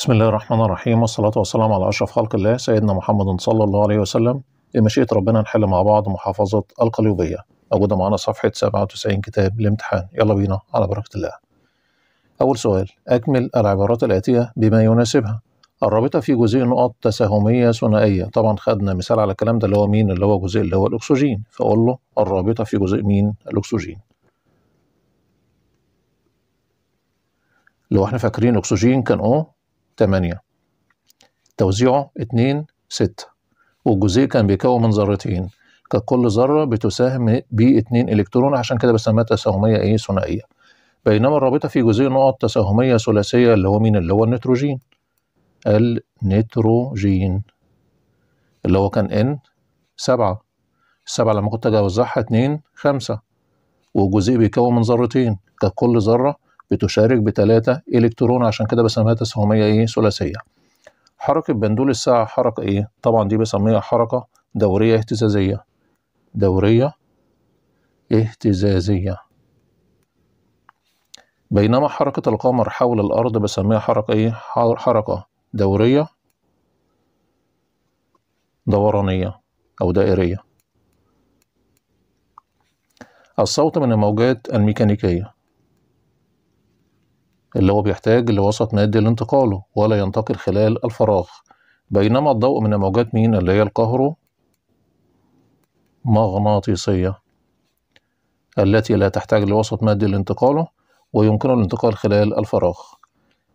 بسم الله الرحمن الرحيم والصلاة والسلام على أشرف خلق الله سيدنا محمد صلى الله عليه وسلم بمشيئة ربنا نحل مع بعض محافظة القليوبية موجودة معانا صفحة 97 كتاب الامتحان يلا بينا على بركة الله أول سؤال أكمل العبارات الآتية بما يناسبها الرابطة في جزيء نقط تساهمية ثنائية طبعا خدنا مثال على الكلام ده اللي هو مين اللي هو جزيء اللي هو الأكسجين فأقول له الرابطة في جزيء مين الأكسجين لو احنا فاكرين الأكسجين كان أو 8 توزيعه 2 6 والجزيء كان بيكون من ذرتين كانت كل ذرة بتساهم ب 2 إلكترون عشان كده بسميها تساهمية إيه ثنائية بينما الرابطة في جزيء نقط تساهمية ثلاثية اللي هو مين اللي هو النيتروجين النيتروجين اللي هو كان N سبعة السبعة لما كنت أجي أوزعها اتنين خمسة والجزيء بيكون من ذرتين كانت كل ذرة بتشارك بتلاتة إلكترون عشان كده بسميها تساهمية إيه ثلاثية حركة بندول الساعة حركة إيه؟ طبعا دي بسميها حركة دورية اهتزازية دورية اهتزازية بينما حركة القمر حول الأرض بسميها حركة إيه؟ حركة دورية دورانية أو دائرية الصوت من الموجات الميكانيكية اللي هو بيحتاج لوسط مادي لانتقاله ولا ينتقل خلال الفراغ بينما الضوء من موجات مين اللي هي القهرو مغناطيسية التي لا تحتاج لوسط مادي لانتقاله ويمكنه الانتقال خلال الفراغ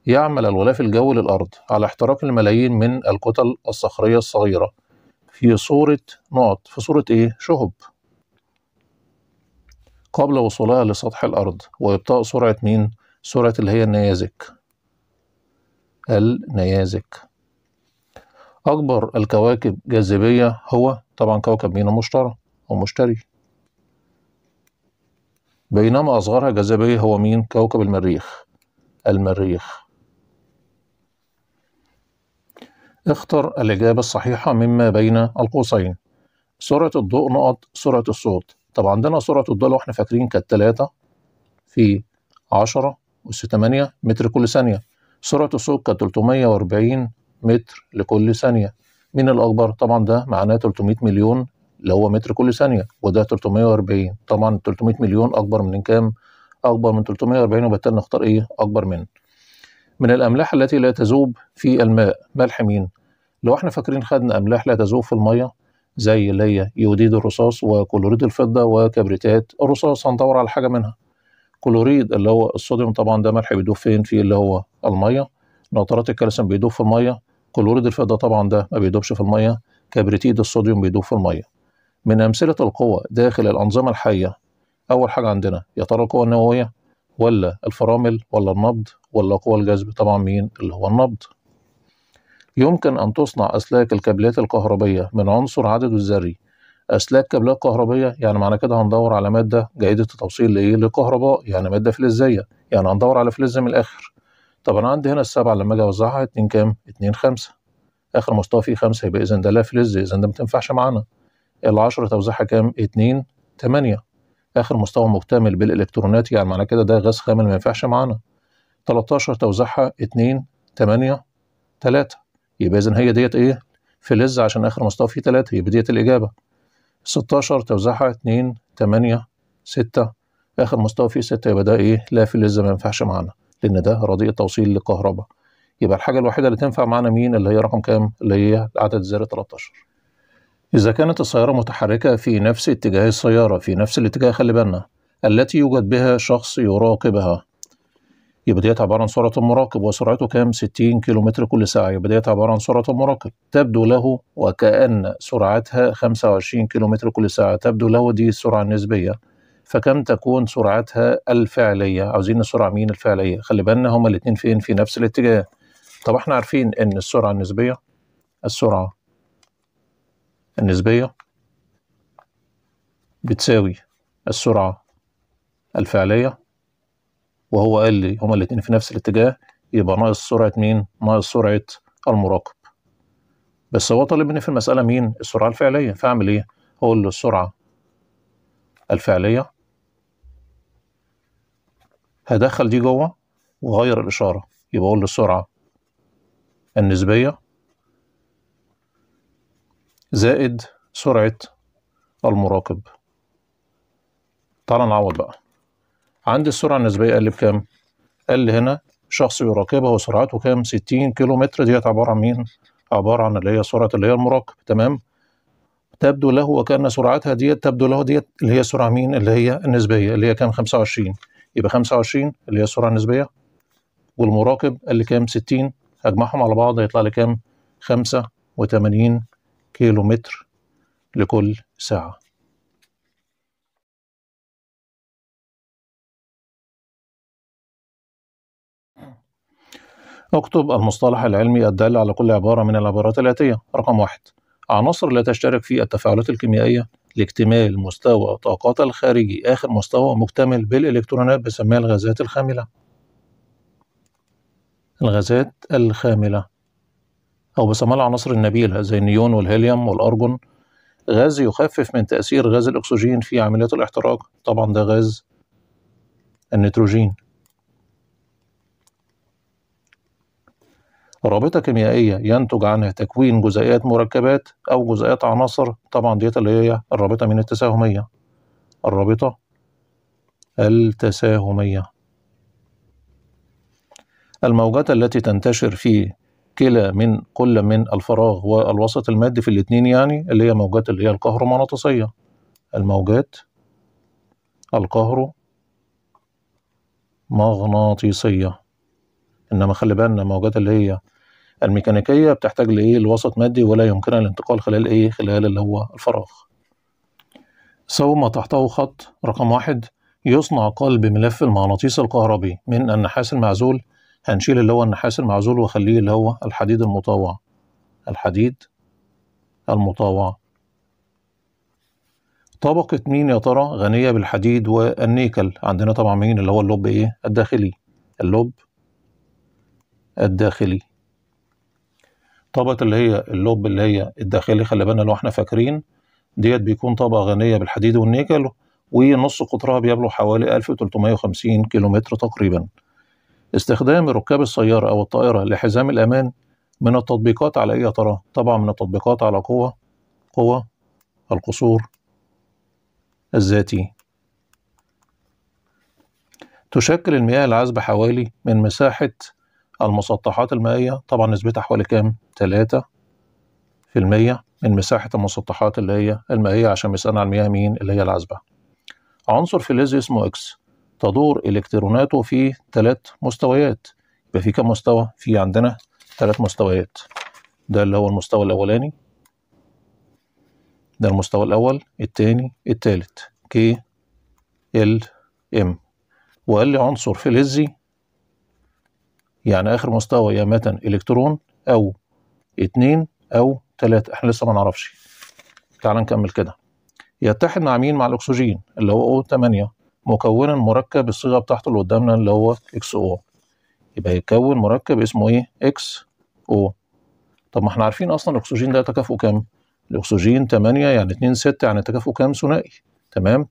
يعمل الغلاف الجوي للأرض على احتراق الملايين من الكتل الصخرية الصغيرة في صورة نقط في صورة إيه؟ شهب قبل وصولها لسطح الأرض وإبطاء سرعة مين؟ سورة اللي هي النيازك النيازك أكبر الكواكب جاذبية هو طبعا كوكب مينا مشترى ومشتري بينما أصغرها جاذبية هو مين كوكب المريخ المريخ اختر الإجابة الصحيحة مما بين القوسين سرعة الضوء نقط سرعة الصوت طب عندنا سرعة الضوء لو احنا فاكرين كانت تلاتة في عشرة أس 8 متر كل ثانية سرعة الصوت كانت 340 متر لكل ثانية مين الأكبر؟ طبعا ده معناه 300 مليون اللي هو متر كل ثانية وده 340 طبعا 300 مليون أكبر من كام؟ أكبر من 340 وبالتالي نختار إيه؟ أكبر من من الأملاح التي لا تذوب في الماء ملح مين؟ لو احنا فاكرين خدنا أملاح لا تذوب في المية زي اللي هي يوديد الرصاص وكلوريد الفضة وكبريتات الرصاص هندور على حاجة منها الكلوريد اللي هو الصوديوم طبعا ده ملح بيدوب فين في اللي هو الميه نترات الكالسيوم بيدوب في الميه كلوريد الفضه طبعا ده ما بيدوبش في الميه كبريتيد الصوديوم بيدوب في الميه من امثله القوى داخل الانظمه الحيه اول حاجه عندنا يا ترى القوى النوويه ولا الفرامل ولا النبض ولا قوى الجذب طبعا مين اللي هو النبض يمكن ان تصنع اسلاك الكابلات الكهربيه من عنصر عدده الذري اسلاك كابلات كهربيه يعني معنى كده هندور على ماده جيده التوصيل لايه للكهرباء يعني ماده فلزيه يعني هندور على فلز من الاخر طب انا عندي هنا السبعه لما اجي اوزعها اتنين كام اتنين خمسه اخر مستوى فيه خمسه يبقى اذا ده لا فلز اذا ده ما تنفعش معانا ال 10 توزيعها كام اتنين تمانية اخر مستوى مكتمل بالالكترونات يعني معنى كده ده غاز خامل ما ينفعش معانا 13 توزيعها اتنين تمانية تلاتة يبقى اذا هي ديت ايه فلز عشان اخر مستوى فيه تلاتة يبقى ديت الاجابه 16 توزيعها 2 8 6 اخر مستوى فيه 6 يبقى ده ايه لافل للزمان ما ينفعش معانا لان ده رديء التوصيل للكهرباء يبقى الحاجه الوحيده اللي تنفع معانا مين اللي هي رقم كام اللي هي العدد الزر 13 اذا كانت السياره متحركه في نفس اتجاه السياره في نفس الاتجاه خلي بالنا التي يوجد بها شخص يراقبها يبقى ديت عباره عن سرعه المراقب وسرعته كام 60 كيلومتر كل ساعه يبقى ديت عباره عن سرعه المراقب تبدو له وكأن سرعتها 25 كيلومتر كل ساعه تبدو له دي السرعه النسبيه فكم تكون سرعتها الفعليه عاوزين السرعه مين الفعليه خلي بالنا هما الاثنين فين في نفس الاتجاه طب احنا عارفين ان السرعه النسبيه السرعه النسبيه بتساوي السرعه الفعليه وهو قال لي هما الاتنين في نفس الاتجاه يبقى ناقص سرعة مين؟ ناقص سرعة المراقب بس هو طالب مني في المسألة مين؟ السرعة الفعلية فأعمل إيه؟ هقول له السرعة الفعلية هدخل دي جوه وغير الإشارة يبقى أقول له السرعة النسبية زائد سرعة المراقب تعال نعوض بقى عندي السرعة النسبية قال لي بكام؟ قال لي هنا شخص بيراقبها وسرعته كام؟ 60 كيلو متر ديت عبارة عن مين؟ عبارة عن اللي هي سرعة اللي هي المراقب تمام؟ تبدو له وكأن سرعتها ديت تبدو له ديت اللي هي سرعة مين؟ اللي هي النسبية اللي هي كام؟ 25 يبقى 25 اللي هي السرعة النسبية والمراقب قال لي كام؟ 60 أجمعهم على بعض هيطلع لي كام؟ 85 كيلو متر لكل ساعة اكتب المصطلح العلمي الدال على كل عبارة من العبارات الآتية رقم واحد عناصر لا تشترك في التفاعلات الكيميائية لاكتمال مستوى الطاقات الخارجي آخر مستوى مكتمل بالإلكترونات بسميها الغازات الخاملة الغازات الخاملة أو بسميها العناصر النبيلة زي النيون والهيليوم والأرجون غاز يخفف من تأثير غاز الأكسجين في عمليات الاحتراق طبعا ده غاز النيتروجين رابطة كيميائية ينتج عنها تكوين جزيئات مركبات أو جزيئات عناصر طبعا ديت اللي هي الرابطة من التساهمية الرابطة التساهمية الموجات التي تنتشر في كلا من كل من الفراغ والوسط المادي في الاثنين يعني اللي هي موجات اللي هي الكهرومغناطيسية الموجات الكهرومغناطيسية إنما خلي بالنا الموجات اللي هي الميكانيكيه بتحتاج لايه لوسط مادي ولا يمكنها الانتقال خلال ايه خلال اللي هو الفراغ سو ما تحته خط رقم واحد يصنع قلب ملف المغناطيس الكهربي من النحاس المعزول هنشيل اللي هو النحاس المعزول وخليه اللي هو الحديد المطاوع الحديد المطاوع طبقة مين يا ترى غنية بالحديد والنيكل عندنا طبعا مين اللي هو اللب ايه الداخلي اللب الداخلي طبقة اللي هي اللوب اللي هي الداخلي خلي بالنا لو احنا فاكرين ديت بيكون طبقة غنية بالحديد والنيكل ونص قطرها بيبلغ حوالي 1350 كيلومتر تقريبا استخدام ركاب السيارة أو الطائرة لحزام الأمان من التطبيقات على إيه يا ترى؟ طبعا من التطبيقات على قوة قوة القصور الذاتي تشكل المياه العذبة حوالي من مساحة المسطحات المائية طبعا نسبتها حوالي كام؟ 3% من مساحة المسطحات اللي هي المائية عشان مثال على المياه مين؟ اللي هي العذبة. عنصر فلزي اسمه إكس تدور إلكتروناته في ثلاث مستويات يبقى في كام مستوى؟ في عندنا ثلاث مستويات ده اللي هو المستوى الأولاني ده المستوى الأول الثاني الثالث كي ال ام وقال لي عنصر فلزي يعني اخر مستوى يا متن الكترون او اتنين او تلاتة احنا لسه ما نعرفش تعال نكمل كده يتحد مع مين مع الاكسجين اللي هو أو 8 مكونا مركب الصيغه بتاعته اللي قدامنا اللي هو اكس او يبقى يكون مركب اسمه ايه اكس او طب ما احنا عارفين اصلا الاكسجين ده تكافؤه كام الاكسجين 8 يعني 2 6 يعني تكافؤه كام ثنائي تمام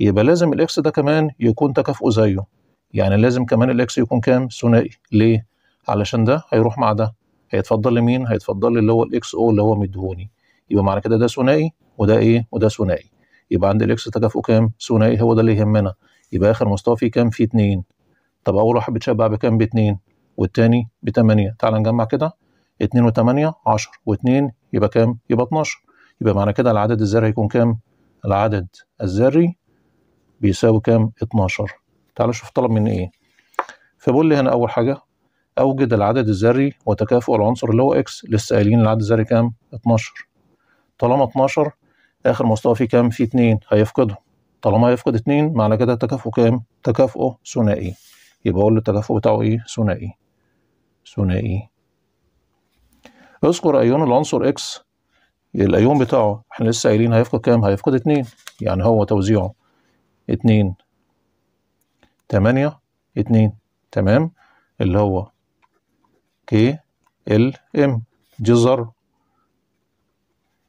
يبقى لازم الاكس ده كمان يكون تكافؤه زيه يعني لازم كمان الاكس يكون كام ثنائي ليه علشان ده هيروح مع ده هيتفضل لمين هيتفضل اللي هو الاكس او اللي هو مدهوني يبقى معنى كده ده ثنائي وده ايه وده ثنائي يبقى عند الاكس تكافؤ كام ثنائي هو ده اللي يهمنا يبقى اخر مستوى فيه كام فيه 2 طب اول واحد بيتشبع بكام ب 2 والتاني ب 8 تعال نجمع كده 2 و8 10 و2 يبقى كام يبقى 12 يبقى معنى كده العدد الذري هيكون كام العدد الذري بيساوي كام 12 تعالوا نشوف طلب مني ايه فبقول لي هنا اول حاجه اوجد العدد الذري وتكافؤ العنصر اللي هو اكس لسه قايلين العدد الذري كام 12 طالما 12 اخر مستوى فيه كام فيه 2 هيفقده طالما هيفقد 2 معنى كده التكافؤ كام تكافؤه ثنائي يبقى اقول له التكافؤ بتاعه ايه ثنائي ثنائي اذكر ايون العنصر اكس الايون بتاعه احنا لسه قايلين هيفقد كام هيفقد 2 يعني هو توزيعه 2 8 2 تمام اللي هو كي ال ام جي الذره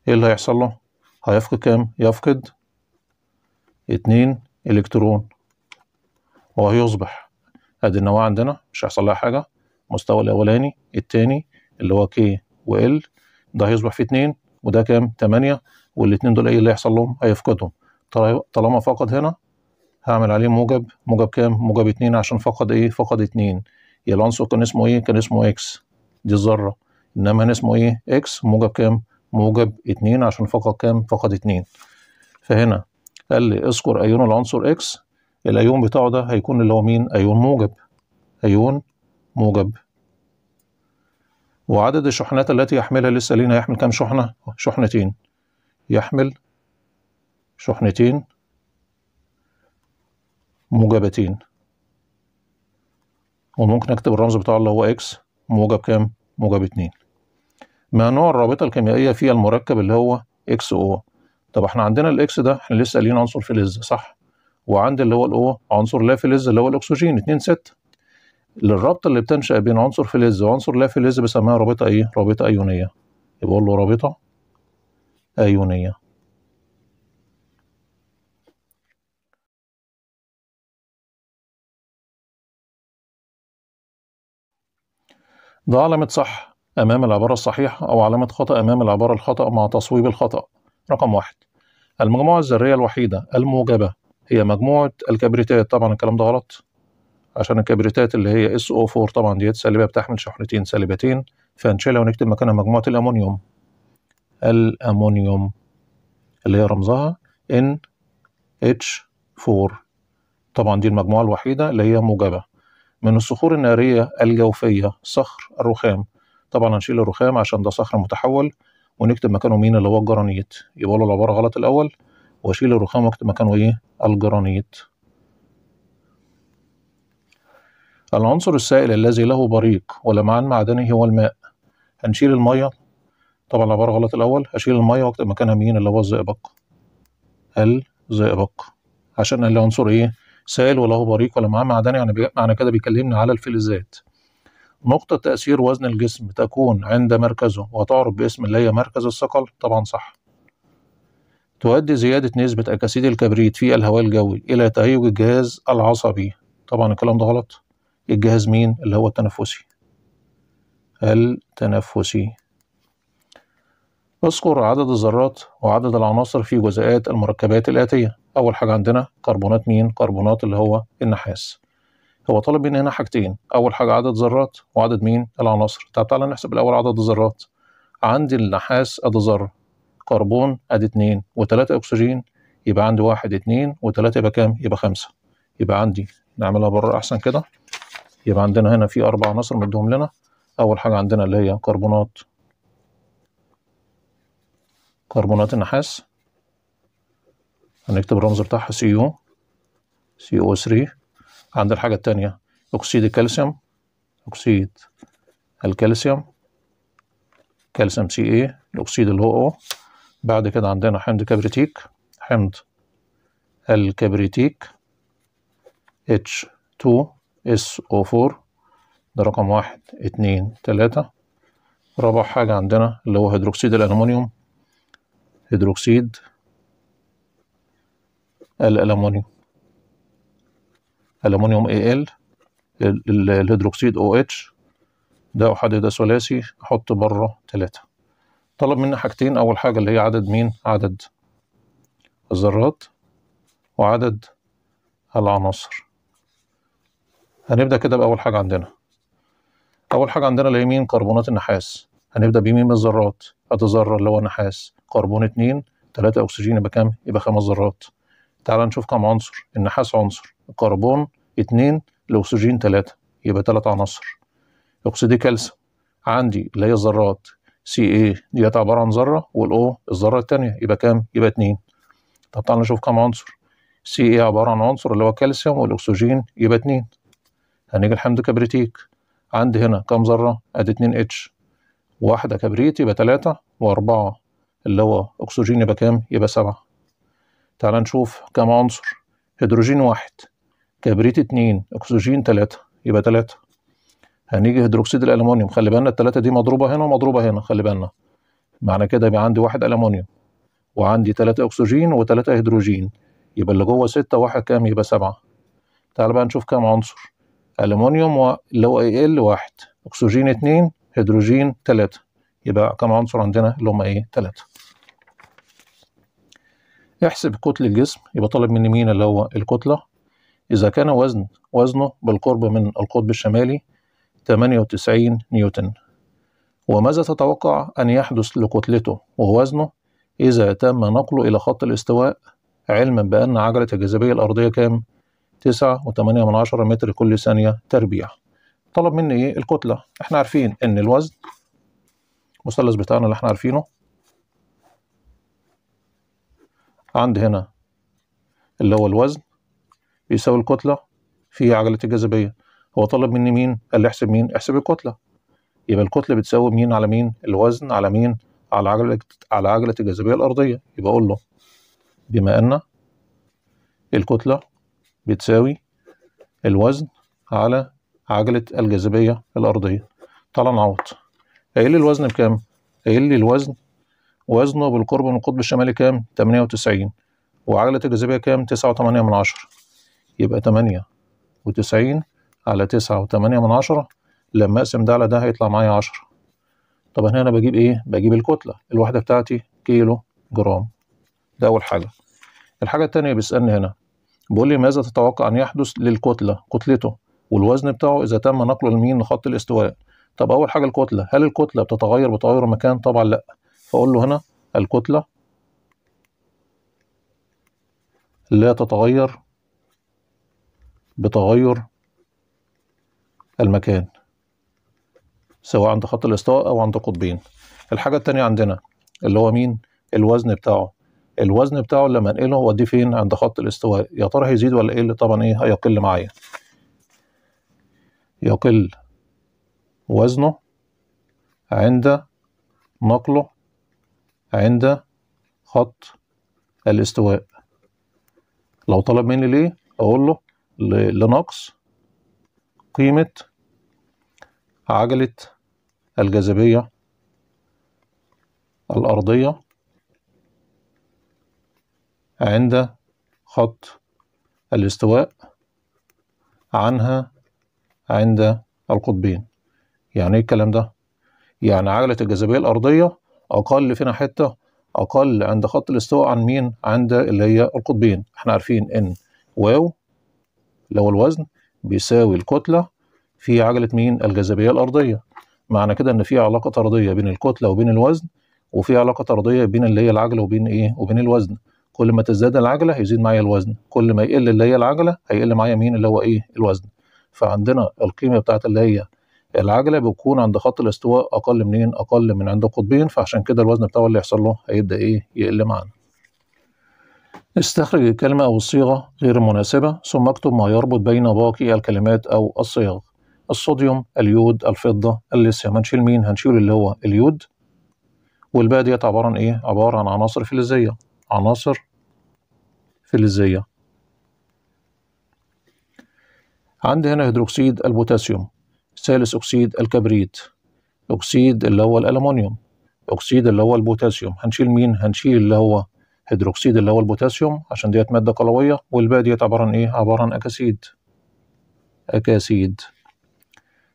ايه اللي هيحصل له هيفقد كام يفقد 2 الكترون وهيصبح ادي النواه عندنا مش هيحصل لها حاجه المستوى الاولاني الثاني اللي هو كي وال ده هيصبح فيه 2 وده كام 8 والاثنين دول ايه اللي هيحصل لهم هيفقدهم طالما فقد هنا هعمل عليه موجب موجب كام موجب اتنين عشان فقد ايه فقد اتنين يبقى العنصر كان اسمه ايه كان اسمه اكس دي الذره انما هنا اسمه ايه اكس موجب كام موجب اتنين عشان فقد كام فقد اتنين فهنا قال لي اذكر ايون العنصر اكس الايون بتاعه ده هيكون اللي هو مين ايون موجب ايون موجب وعدد الشحنات التي يحملها لسه لينا كام شحنة؟ شحنتين يحمل شحنتين موجبتين وممكن اكتب الرمز بتاعه اللي هو اكس موجب كام؟ موجب اتنين ما نوع الرابطة الكيميائية في المركب اللي هو اكس او طب احنا عندنا الاكس ده احنا لسه قايلين عنصر فلز صح وعند اللي هو الاو عنصر لا فلز اللي هو الاكسجين 2 6 للرابطه اللي بتنشا بين عنصر فلز وعنصر لا فلز بسميها رابطه ايه رابطه ايونيه يبقى له رابطه ايونيه ده علامة صح أمام العبارة الصحيحة أو علامة خطأ أمام العبارة الخطأ مع تصويب الخطأ رقم واحد المجموعة الذرية الوحيدة الموجبة هي مجموعة الكبريتات طبعا الكلام ده غلط عشان الكبريتات اللي هي SO4 طبعا ديت سالبة بتحمل شحنتين سالبتين فنشيلها ونكتب مكانها مجموعة الأمونيوم الأمونيوم اللي هي رمزها NH4 طبعا دي المجموعة الوحيدة اللي هي موجبة من الصخور النارية الجوفية صخر الرخام طبعا هنشيل الرخام عشان ده صخر متحول ونكتب مكانه مين اللي هو الجرانيت يبقى له العبارة غلط الأول وأشيل الرخام وأكتب مكانه إيه الجرانيت العنصر السائل الذي له بريق ولمعان معدني هو الماء هنشيل المية طبعا العبارة غلط الأول هشيل المية وأكتب مكانها مين اللي هو الزئبق الزئبق عشان العنصر إيه سائل وله بريق ولا معاه معدني يعني معنى كده بيكلمني على الفلزات نقطة تأثير وزن الجسم تكون عند مركزه وتعرف باسم اللي هي مركز الثقل طبعا صح تؤدي زيادة نسبة أكاسيد الكبريت في الهواء الجوي إلى تهيج الجهاز العصبي طبعا الكلام ده غلط الجهاز مين اللي هو التنفسي التنفسي اذكر عدد الذرات وعدد العناصر في جزيئات المركبات الآتية أول حاجة عندنا كربونات مين؟ كربونات اللي هو النحاس هو طالب مننا هنا حاجتين أول حاجة عدد ذرات وعدد مين؟ العناصر طب تعالى نحسب الأول عدد الذرات عندي النحاس أدي ذرة كربون أدي اتنين وتلاتة أكسجين يبقى عندي واحد اتنين وتلاتة يبقى كام؟ يبقى خمسة يبقى عندي نعملها بره أحسن كده يبقى عندنا هنا في أربع عناصر مديهم لنا أول حاجة عندنا اللي هي كربونات كربونات النحاس هنكتب الرمز بتاعها CO CO3 عند الحاجة التانية أكسيد الكالسيوم أكسيد الكالسيوم كالسيوم CA الأكسيد اللي هو O بعد كده عندنا حمض كبريتيك حمض الكبريتيك H2SO4 ده رقم واحد اتنين تلاتة رابع حاجة عندنا اللي هو هيدروكسيد الألمونيوم هيدروكسيد الألمونيوم اي ال الهيدروكسيد او اتش ده احدد ده ثلاثي أحط بره تلاتة طلب مني حاجتين أول حاجة اللي هي عدد مين؟ عدد الذرات وعدد العناصر هنبدأ كده بأول حاجة عندنا أول حاجة عندنا اللي هي مين؟ كربونات النحاس هنبدأ بمين من الذرات؟ الذرة اللي هو النحاس كربون 2 3 اكسجين يبقى كام يبقى خمس ذرات تعال نشوف كم عنصر النحاس عنصر الكربون 2 الاكسجين 3 يبقى 3 عناصر اكسيد الكالسيوم عندي اللي هي الذرات سي اي دي عباره عن ذره والاو الذره الثانيه يبقى كام يبقى 2 طب تعال نشوف كم عنصر سي اي عباره عن عنصر اللي هو كالسيوم والاكسجين يبقى 2 هنيجي لحمض كبريتيك عندي هنا كم ذره ادي 2 اتش واحده كبريت يبقى 3 واربعه اللي هو أكسجين يبقى كام؟ يبقى سبعة تعال نشوف كم عنصر هيدروجين واحد كبريت اتنين أكسجين تلاتة يبقى تلاتة هنيجي هيدروكسيد الألمونيوم خلي بالنا التلاتة دي مضروبة هنا ومضروبة هنا خلي بالنا معنى كده يبقى عندي واحد ألمونيوم وعندي تلاتة أكسجين وتلاتة هيدروجين يبقى اللي جوه ستة واحد كام يبقى سبعة تعال بقى نشوف كام عنصر ألمونيوم اللي هو أي ال واحد أكسجين اتنين هيدروجين تلاتة يبقى كم عنصر عندنا اللي هم ايه تلاتة يحسب كتل الجسم يبقى طالب مني مين اللي هو الكتلة إذا كان وزن وزنه بالقرب من القطب الشمالي 98 نيوتن وماذا تتوقع أن يحدث لكتلته ووزنه إذا تم نقله إلى خط الاستواء علما بأن عجلة الجاذبية الأرضية كام؟ 9.8 متر كل ثانية تربيع طلب مني إيه؟ الكتلة احنا عارفين إن الوزن المثلث بتاعنا اللي احنا عارفينه عند هنا اللي هو الوزن بيساوي الكتلة في عجلة الجاذبية هو طلب مني مين؟ قال لي احسب مين؟ احسب الكتلة يبقى الكتلة بتساوي مين على مين؟ الوزن على مين؟ على عجلة على عجلة الجاذبية الأرضية يبقى أقول له بما أن الكتلة بتساوي الوزن على عجلة الجاذبية الأرضية تعالى نعوض قايل لي الوزن بكام؟ قايل لي الوزن وزنه بالقرب من القطب الشمالي كام؟ 98 وعجلة الجاذبية كام؟ 9.8 من عشرة يبقى 8 و90 على 9.8 من عشرة لما أقسم ده على ده هيطلع معايا 10 طب هنا أنا بجيب إيه؟ بجيب الكتلة الواحدة بتاعتي كيلو جرام ده أول حاجة الحاجة التانية بيسألني هنا بيقول لي ماذا تتوقع أن يحدث للكتلة كتلته والوزن بتاعه إذا تم نقله لمين لخط الاستواء طب أول حاجة الكتلة هل الكتلة بتتغير بتغير المكان؟ طبعا لأ فأقول له هنا الكتلة لا تتغير بتغير المكان سواء عند خط الاستواء أو عند القطبين الحاجة التانية عندنا اللي هو مين الوزن بتاعه الوزن بتاعه لما انقله واديه فين عند خط الاستواء يا ترى هيزيد ولا يقل إيه؟ طبعا ايه هيقل معايا يقل وزنه عند نقله عند خط الاستواء لو طلب مني ليه اقول له لنقص قيمة عجلة الجاذبية الأرضية عند خط الاستواء عنها عند القطبين يعني ايه الكلام ده يعني عجلة الجاذبية الأرضية اقل فينا حته اقل عند خط الاستواء عن مين عند اللي هي القطبين احنا عارفين ان واو اللي هو الوزن بيساوي الكتله في عجله مين الجاذبيه الارضيه معنى كده ان في علاقه طرديه بين الكتله وبين الوزن وفي علاقه طرديه بين اللي هي العجله وبين ايه وبين الوزن كل ما تزداد العجله هيزيد معايا الوزن كل ما يقل اللي هي العجله هيقل معايا مين اللي هو ايه الوزن فعندنا القيمه بتاعت اللي هي العجله بتكون عند خط الاستواء اقل منين اقل من عند القطبين فعشان كده الوزن بتاعه اللي هيحصل له هيبدا ايه يقل معانا استخرج الكلمه او الصيغه غير المناسبه ثم اكتب ما يربط بين باقي الكلمات او الصيغ الصوديوم اليود الفضه الليثيوم هنشيل مين هنشيل اللي هو اليود والباقي ديت عباره عن ايه عباره عن عناصر فلزيه عناصر فلزيه عندي هنا هيدروكسيد البوتاسيوم ثالث أكسيد الكبريت أكسيد اللي هو الألمونيوم أكسيد اللي هو البوتاسيوم هنشيل مين؟ هنشيل اللي هو هيدروكسيد اللي هو البوتاسيوم عشان ديت مادة قلوية والباقي ديت عبارة عن إيه؟ عبارة عن أكاسيد أكاسيد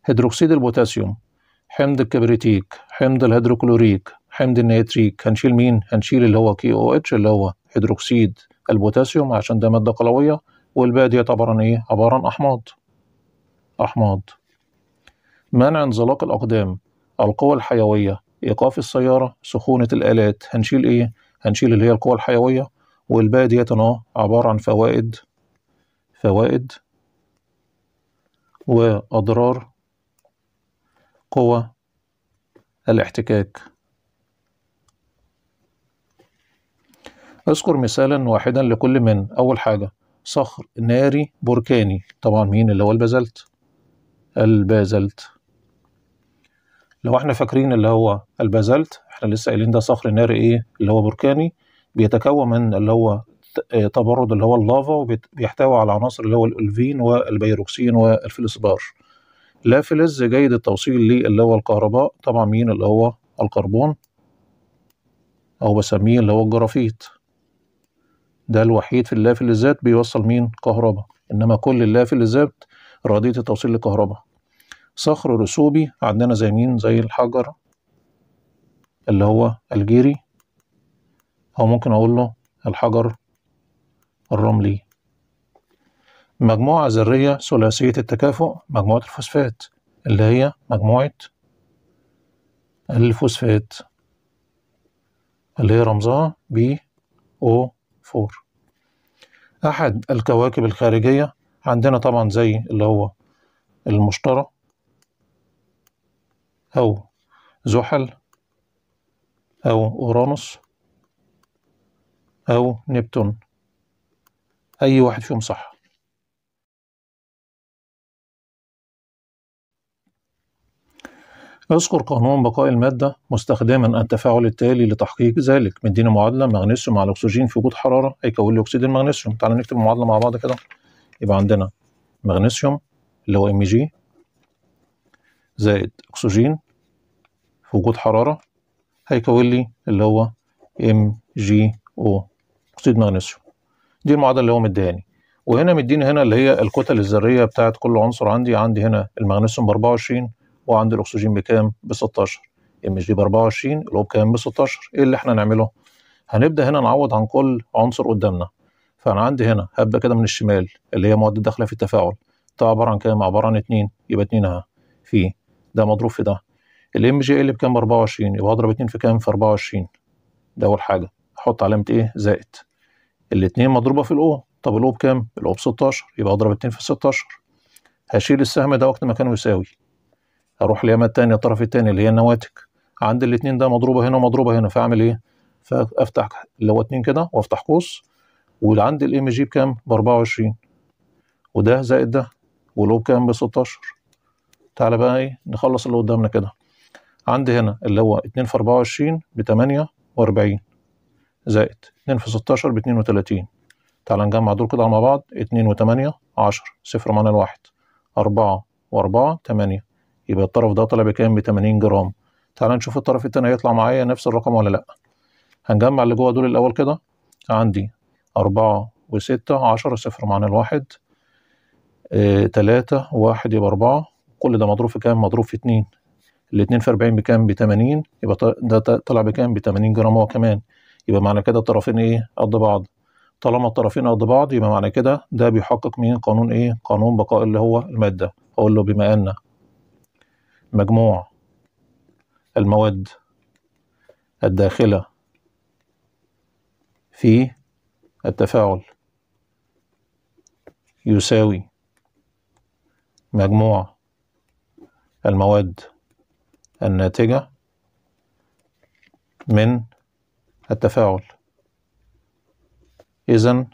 هيدروكسيد البوتاسيوم حمض الكبريتيك حمض الهيدروكلوريك حمض النيتريك هنشيل مين؟ هنشيل اللي هو كي او اتش اللي هو هيدروكسيد البوتاسيوم عشان ده مادة قلوية والباقي ديت عبارة عن إيه؟ عبارة عن أحماض أحماض منع انزلاق الأقدام القوى الحيوية إيقاف السيارة سخونة الآلات هنشيل إيه؟ هنشيل اللي هي القوى الحيوية والباقي ديت أهو عبارة عن فوائد فوائد وأضرار قوى الاحتكاك اذكر مثالا واحدا لكل من أول حاجة صخر ناري بركاني طبعا مين اللي هو البازلت البازلت لو احنا فاكرين اللي هو البازلت احنا لسه قايلين ده صخر ناري ايه اللي هو بركاني بيتكون من اللي هو آه، تبرد اللي هو اللافا وبيحتوي على عناصر اللي هو الالفين والبيروكسين والفلسبار لا فلز جيد التوصيل للي هو الكهرباء طبعا مين اللي هو الكربون او بسميه اللي هو الجرافيت ده الوحيد في اللافلزات بيوصل مين كهرباء انما كل اللافلزات راضية التوصيل للكهرباء صخر رسوبي عندنا زي مين زي الحجر اللي هو الجيري أو ممكن أقول له الحجر الرملي مجموعة ذرية ثلاثية التكافؤ مجموعة الفوسفات اللي هي مجموعة الفوسفات اللي هي رمزها بي او 4 أحد الكواكب الخارجية عندنا طبعا زي اللي هو المشتري أو زحل أو أورانوس أو نبتون أي واحد فيهم صح اذكر قانون بقاء المادة مستخدما التفاعل التالي لتحقيق ذلك مدينا معادلة مغنيسيوم على الأكسجين في وجود حرارة هيكون لي أكسيد المغنيسيوم تعالى نكتب المعادلة مع بعض كده يبقى عندنا مغنيسيوم اللي هو ام جي زائد أكسجين في وجود حرارة هيكون لي اللي هو ام جي او اكسيد مغنيسيوم دي المعادلة اللي هو مديهاني وهنا مديني هنا اللي هي الكتل الذرية بتاعة كل عنصر عندي عندي هنا المغنيسيوم ب 24 وعندي الأكسجين بكام؟ ب 16 ام جي ب 24 اللي هو بكام؟ ب 16 ايه اللي احنا نعمله؟ هنبدأ هنا نعوض عن كل عنصر قدامنا فأنا عندي هنا هبة كده من الشمال اللي هي مواد داخلة في التفاعل ده عبارة عن كام؟ عبارة عن اتنين يبقى اتنين اهي في ده مضروب في ده الام جي ال بكام 24 يبقى اضرب 2 في كام في 24 ده اول حاجه احط علامه ايه زائد الاثنين مضروبه في الاو طب الاو بكام الاو ب 16 يبقى اضرب 2 في 16 هشيل السهم ده وقت ما كانوا يساوي اروح اليمه الثانيه الطرف الثاني اللي هي النواتج عند الاثنين ده مضروبه هنا ومضروبه هنا فاعمل ايه فافتح اللي هو 2 كده وافتح قوس وعند الام جي بكام ب 24 وده زائد ده والاو بكام ب 16 تعالى بقى ايه نخلص اللي قدامنا كده عندي هنا اللي هو 2 في 24 ب 48 زائد 2 في 16 ب 32 تعال نجمع دول كده مع بعض 2 و8 10 0 معانا الواحد 4 و4 8 يبقى الطرف ده طلع بكام ب 80 جرام تعال نشوف الطرف التاني هيطلع معايا نفس الرقم ولا لا هنجمع اللي جوه دول الاول كده عندي 4 و6 10 0 معانا الواحد 3 آه، تلاتة واحد يبقى 4 كل ده مضروب في كام؟ مضروب في 2 ال 40 بكام ب 80 يبقى ده طلع بكام ب 80 جرام هو كمان يبقى معنى كده الطرفين ايه قد بعض طالما الطرفين قد بعض يبقى معنى كده ده بيحقق مين قانون ايه قانون بقاء اللي هو المادة اقول له بما ان مجموع المواد الداخلة في التفاعل يساوي مجموع المواد الناتجة من التفاعل إذا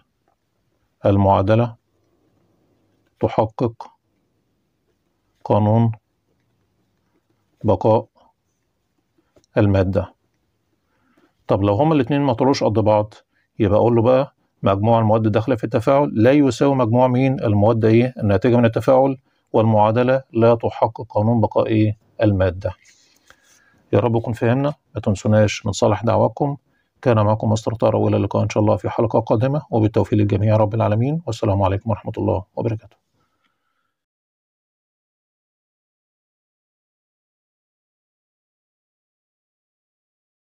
المعادلة تحقق قانون بقاء المادة طب لو هما الاتنين ما طلعوش قد بعض يبقى أقول له بقى مجموع المواد الداخلة في التفاعل لا يساوي مجموع مين المواد إيه الناتجة من التفاعل والمعادلة لا تحقق قانون بقاء إيه المادة يا رب كن فهمنا ما تنسوناش من صالح دعواكم كان معكم مستر طارق والى اللقاء ان شاء الله في حلقه قادمه وبالتوفيق للجميع رب العالمين والسلام عليكم ورحمه الله وبركاته